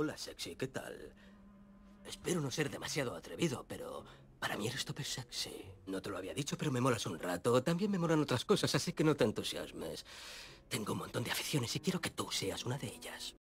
Hola, sexy, ¿qué tal? Espero no ser demasiado atrevido, pero para mí eres tope sexy. No te lo había dicho, pero me molas un rato. También me molan otras cosas, así que no te entusiasmes. Tengo un montón de aficiones y quiero que tú seas una de ellas.